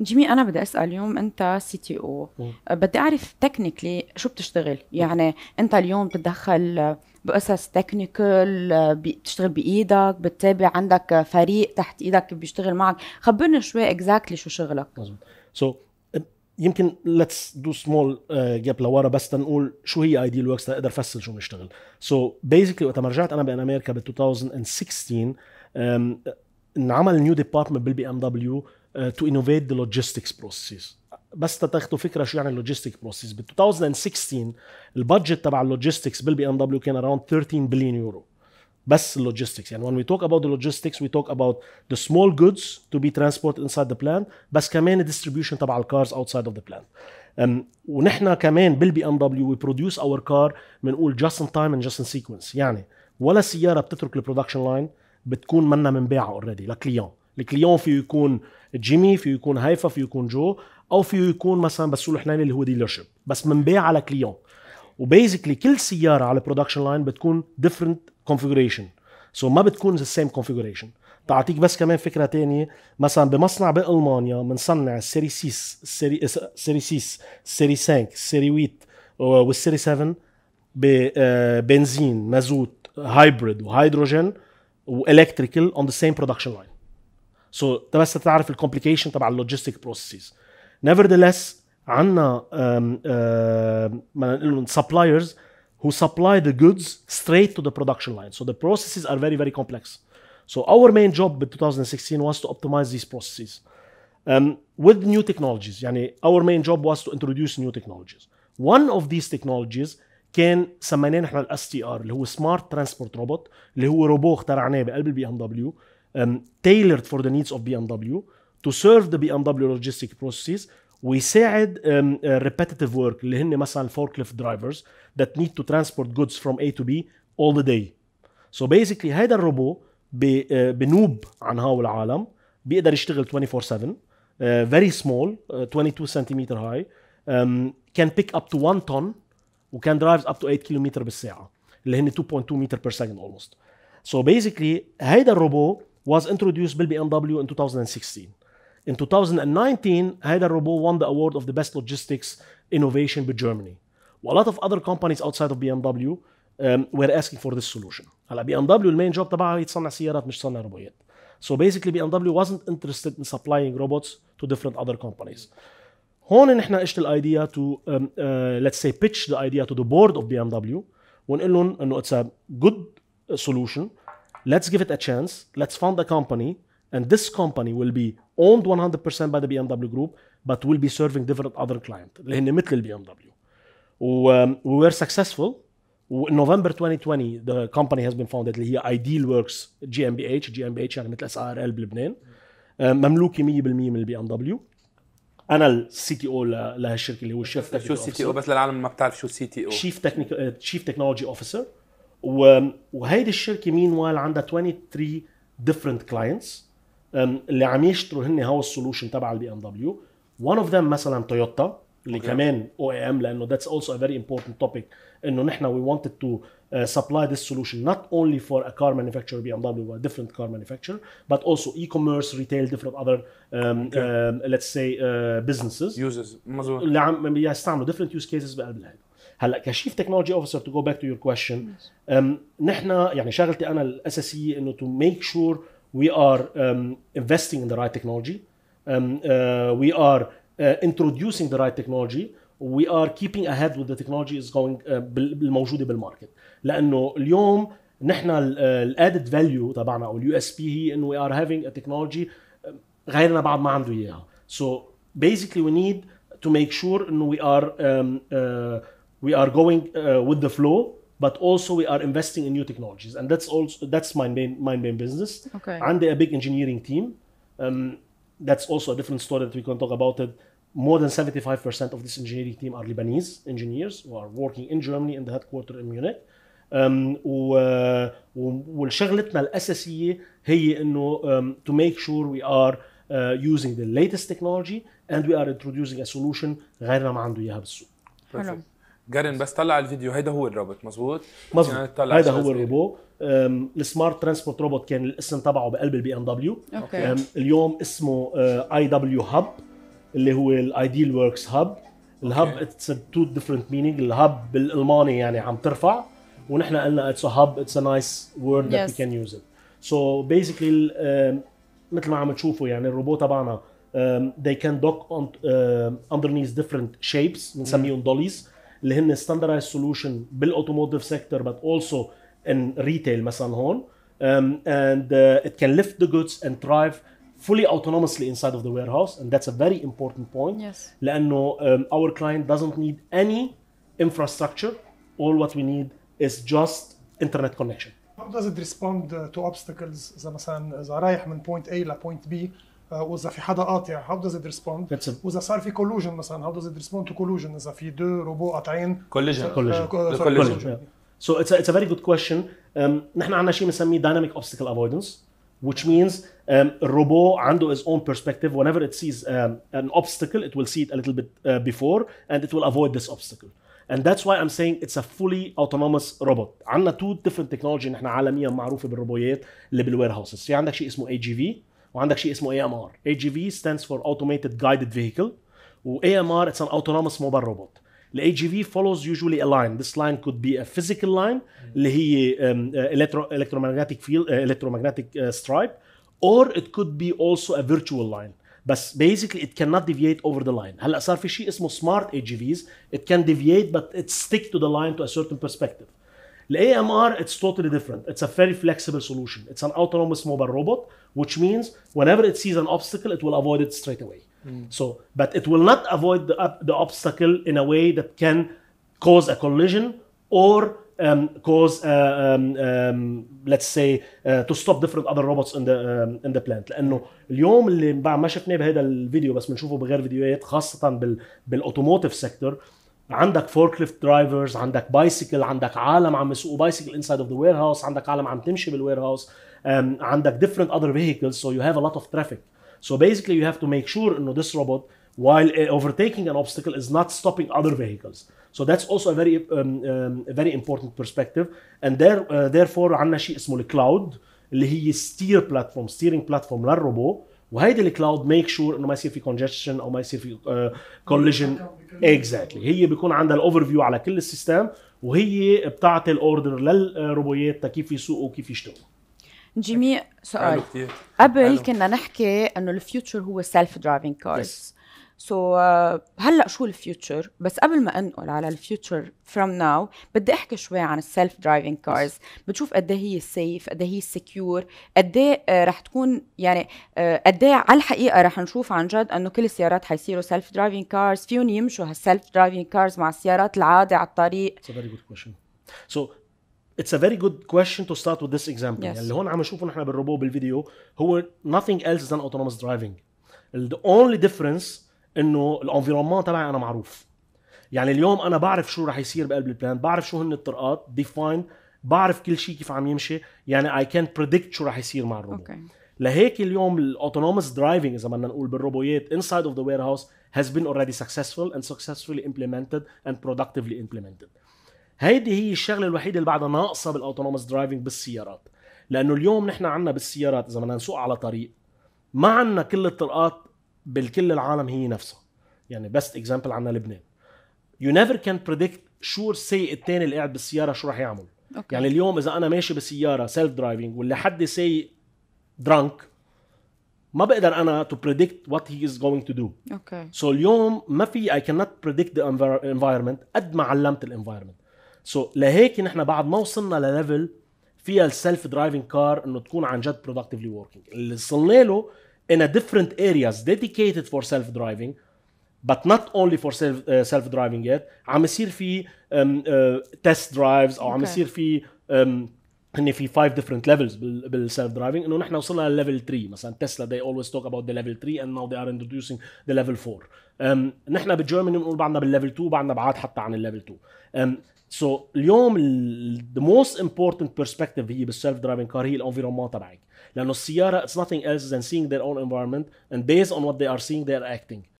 جيمي انا بدي اسال اليوم انت سي تي او بدي اعرف تكنيكلي شو بتشتغل يعني انت اليوم بتدخل بقصص تكنيكال أه، بتشتغل بايدك بتتابع عندك فريق تحت ايدك بيشتغل معك خبرنا شوي اكزاكتلي exactly شو شغلك مظبوط سو so, يمكن ليتس دو سمول جاب لورا بس تنقول شو هي ايديال وركس تقدر فسر شو بنشتغل سو بيزيكلي وقت ما رجعت انا بين امريكا ب 2016 انعمل نيو ديبارتمنت بالبي ام دبليو تو انوفيت ذا لوجيستكس بروسيس بس تاخذوا فكره شو يعني اللوجيستيك بروسيس ب 2016 البادجت تبع اللوجيستكس بالبي ام دبليو كان اراوند 13 بليون يورو بس اللوجيستكس يعني when we talk about the logistics we talk about the small goods to be transported inside the plant بس كمان distribution تبع الكارز outside of the plant um, ونحن كمان بالبي ام دبليو we produce our car بنقول just in time and just in sequence يعني ولا سياره بتترك البرودكشن لاين بتكون منا منباعه اوريدي لكليون الكليون فيه يكون جيمي فيه يكون هيفا فيه يكون جو او فيه يكون مثلا بس حناني اللي هو ديلرشيب بس منباع على كليون وبيزيكلي كل سياره على البرودكشن لاين بتكون ديفرنت كونفيجريشن سو ما بتكون ذا سيم كونفيجريشن تعطيك بس كمان فكره تانية مثلا بمصنع بالمانيا بنصنع السيري 6 السيري السيري 6 السيري 5 السيري 8 والسيري 7 ببنزين آه، مازوت هايبريد وهيدروجين والكتريكال اون ذا سيم برودكشن لاين سو so, ده بس تعرف الكومبليكيشن تبع اللوجيستيك بروسيسز nevertheless عندنا ما نقول سبلايرز who supply the goods straight to the production line so the processes are very very complex so our main job in 2016 was to optimize these processes um, with new technologies يعني our main job was to introduce new technologies one of these technologies كان سميناه نحن الاس تي ار اللي هو سمارت ترانسبورت روبوت اللي هو روبو اخترعناه بقلب البي ام um, tailored for the needs of BMW to serve the BMW logistic processes ويساعد um, uh, repetitive work اللي هن مثلا forklift drivers that need to transport goods from A to B all the day. So basically هيدا الروبو بي, uh, بنوب عن هاو العالم بيقدر يشتغل 24/7 uh, very small uh, 22 سنتيمتر high um, can pick up to 1 ton وكان drives up to 8 كيلومتر بالساعة اللي هن 2.2 متر per second almost. So basically هيدا الروبو was introduced by BMW in 2016. In 2019, هذا Robot won the award of the best logistics innovation by Germany. A lot of other companies outside of BMW um, were asking for this solution. هلا بي main job So basically BMW wasn't interested in supplying robots to different other companies. هون نحن اجت الايديا تو ليتس سي بيتش ذا ايديا تو ذا بورد اوف بي ام دبليو ونقول لهم انه اتس ا جود سولوشن let's give it a chance let's fund a company and this company will be owned 100% by the BMW group but will be serving different other client اللي هن مثل البي ام دبليو و we were successful in November 2020 the company has been founded اللي هي Ideal Works GmbH GmbH يعني مثل اس ار ال بلبنان مملوكي 100% من البي ام دبليو انا السي تي او لهالشركه اللي هو الشيف شو السي تي او بس للعالم ما بتعرف شو السي تي او شيف تكنيكال شيف تكنولوجي اوفيسر وهيدي الشركه مين وال عندها 23 ديفرنت كلاينتس اللي عم يشتروا هن هو السولوشن تبع البي ام دبليو وان اوف ذم مثلا تويوتا اللي okay. كمان او اي ام لانه ذاتس اولسو ا فيري امبورتنت توبيك انه نحن وي wanted تو سبلاي ذيس سولوشن نوت اونلي فور ا كار مانيفاكتشر بي ام دبليو different كار manufacturer but also اي كوميرس ريتيل ديفرنت other ليتس um, سي um, uh, يوزرز مظبوط اللي عم يستعملوا ديفرنت يوز كيسز بقلب الهيد هلا كشيف تكنولوجي اوفيسر تو جو باك تو يور كويشن نحن يعني شغلتي انا الاساسيه انه تو ميك شور وي ار انفستينج ان ذا رايت تكنولوجي وي ار انتروديوسينج ذا رايت تكنولوجي وي ار كيبينج اهيد وذ ذا تكنولوجي از جوينج الموجوده بالماركت لانه اليوم نحن الادد فاليو تبعنا او اليو اس بي هي انه وي ار هافينج ا تكنولوجي غيرنا بعد ما عنده اياها سو بيزيكلي وي نيد تو ميك شور انه وي ار we are going uh, with the flow but also we are investing in new technologies and that's also that's my main my main business okay and a big engineering team um, that's also a different story that we can talk about it more than 75% of this engineering team are Lebanese engineers who are working in Germany in the headquarters in Munich um, و, وشغلتنا الأساسية هي إنه um, to make sure we are uh, using the latest technology and we are introducing a solution غيرنا ما عنده إياها بالسوق. جارين بس طلع الفيديو هيدا هو الروبوت مزبوط مزبوط هيدا هو الروبو السمارت ترانسبورت روبوت كان الاسم تبعه بقلب البي ام دبليو اليوم اسمه اي دبليو هاب اللي هو الايديل وركس هاب الهب اتس تو ديفرنت مينينج الهب بالالماني يعني عم ترفع ونحن قلنا اتس هاب اتس ا نايس وورد ذات وي كان يوز ات سو بيزيكلي مثل ما عم تشوفوا يعني الروبوت تبعنا um, they can dock on uh, underneath different shapes بنسميهم دوليز اللي هن ستاندرايز سولوشن بالاوتوموتيف سيكتور sector اولسو ان ريتيل مثلا هون um, and uh, it can lift the goods and drive fully autonomously inside of the warehouse and that's a very important point yes. لأنه um, our client doesn't need any infrastructure all what we need is just internet connection How does it respond uh, to obstacles إذا مثلا إذا رايح من point A ل point B uh, واذا في حدا قاطع واذا صار في مثلا اذا في دو روبو قاطعين So it's a, it's a very good question. Um, نحن عندنا شيء بنسميه dynamic obstacle avoidance which means um, الروبو عنده his own perspective whenever it sees um, an obstacle it will see it a little bit uh, before and it will avoid this obstacle. And that's why I'm saying it's a fully autonomous robot. عندنا two different technology نحن عالميا معروفه بالروبويات اللي بالوير في عندك شيء اسمه AGV وعندك شيء اسمه اي ام ار اي جي في ستاندز فور اوتوميتد جايدد فيكل اي ام ار اتس ان اوتونوموس موبايل روبوت الاي جي في فولوز يوجوالي ا لاين ذس لاين كود بي ا فيزيكال لاين اللي هي الكترو الكترو الكترومغناطيك فيلد الكترو الكترومغناطيك سترايب اور ات كود بي اولسو ا فيرتشوال لاين بس بيزيكلي ات كان نوت ديفييت اوفر ذا لاين هلا صار في شيء اسمه سمارت اي جي فيز ات كان ديفييت بس ات ستيك تو ذا لاين تو ا سيرتن برسبكتيف The it's totally different. It's a very flexible solution. It's an autonomous mobile robot, which means whenever it sees an obstacle, it will avoid it straight away. Mm. So, but it will not avoid the, uh, the obstacle in a way that can cause a collision or um, cause uh, um, um, let's say uh, to stop different other robots in the um, in the plant لانه اليوم اللي بعد ما شفناه بهذا الفيديو بس بنشوفه بغير فيديوهات خاصه بال بالاوتوموتيف سيكتور عندك فوركليفت درايفرز عندك بايسيكل عندك عالم عم يسوقوا بايسيكل انسايد اوف ذا وير هاوس عندك عالم عم تمشي بالوير هاوس um، عندك ديفرنت اذر فيهيكلز سو يو هاف ا لوت اوف ترافيك So basically, you have to make sure you this robot, while uh, overtaking an obstacle, is not stopping other vehicles. So that's also a very, um, um, a very important perspective. And there, uh, therefore, عندنا شيء اسمه الكلاود اللي هي steer platform, steering platform للروبو وهيدي الكلاود ميك شور انه ما يصير في كونجستشن او ما يصير في كوليجن uh, اكزاكتلي هي بيكون عندها الاوفر فيو على كل السيستم وهي بتعطي الاوردر للروبويات كيف يسوقوا وكيف يشتغلوا جيمي سؤال قبل كنا نحكي انه الفيوتشر هو سيلف درايفنج كارز سو so, uh, هلا شو الفيوتشر بس قبل ما انقل على الفيوتشر فروم ناو بدي احكي شوي عن السيلف درايفنج كارز بتشوف قد إيه هي سيف قد هي سكيور قد ايه, إيه، آه، رح تكون يعني آه، قد ايه على الحقيقه رح نشوف عن جد انه كل السيارات حيصيروا سيلف درايفنج كارز فيهم يمشوا هالسيلف درايفنج كارز مع السيارات العادي على الطريق It's a very good question. So it's a very good question to start with this example yes. يعني اللي هون عم نشوفه نحن بالروبو بالفيديو هو nothing else than autonomous driving. The only difference انه الانفيرومون تبعي انا معروف يعني اليوم انا بعرف شو رح يصير بقلب البلان بعرف شو هن الطرقات ديفاين بعرف كل شيء كيف عم يمشي يعني اي كان بريدكت شو رح يصير مع الروبو okay. لهيك اليوم الاوتونوموس درايفنج اذا بدنا نقول بالروبويات انسايد اوف ذا وير هاوس هاز بين اوريدي successful اند successfully امبلمنتد اند productively امبلمنتد هيدي هي الشغله الوحيده اللي بعدها ناقصه بالاوتونوموس درايفنج بالسيارات لانه اليوم نحن عندنا بالسيارات اذا بدنا نسوق على طريق ما عندنا كل الطرقات بالكل العالم هي نفسها يعني بست اكزامبل عنا لبنان يو نيفر كان بريدكت شو السايق الثاني اللي قاعد بالسياره شو راح يعمل أوكي. يعني اليوم اذا انا ماشي بالسياره سيلف درايفنج ولا حد سايق درانك ما بقدر انا تو بريدكت وات هي از جوينج تو دو اوكي سو اليوم ما في اي كانت بريدكت ذا انفايرمنت قد ما علمت الانفايرمنت سو so, لهيك نحن بعد ما وصلنا لليفل فيها السيلف درايفنج كار انه تكون عن جد برودكتيفلي وركينج اللي وصلنا له in a different areas dedicated for self-driving but not only for self, uh, self driving yet عم يصير في um, uh, test drives او okay. عم يصير في ان في 5 different levels بالسيلف درايفنج انه نحن وصلنا لليفل 3 مثلا تسلا they always talk about the level 3 and now they are introducing the level 4 um, نحن بجيرماني بنقول بعدنا بالليفل 2 بعدنا بعاد حتى عن الليفل 2 um, so, اليوم the most important perspective هي بالسيلف درايفنج كار environment. الانفيرونمون تبعك لانه السياره it's nothing else than seeing their own environment and based on what they are seeing they are acting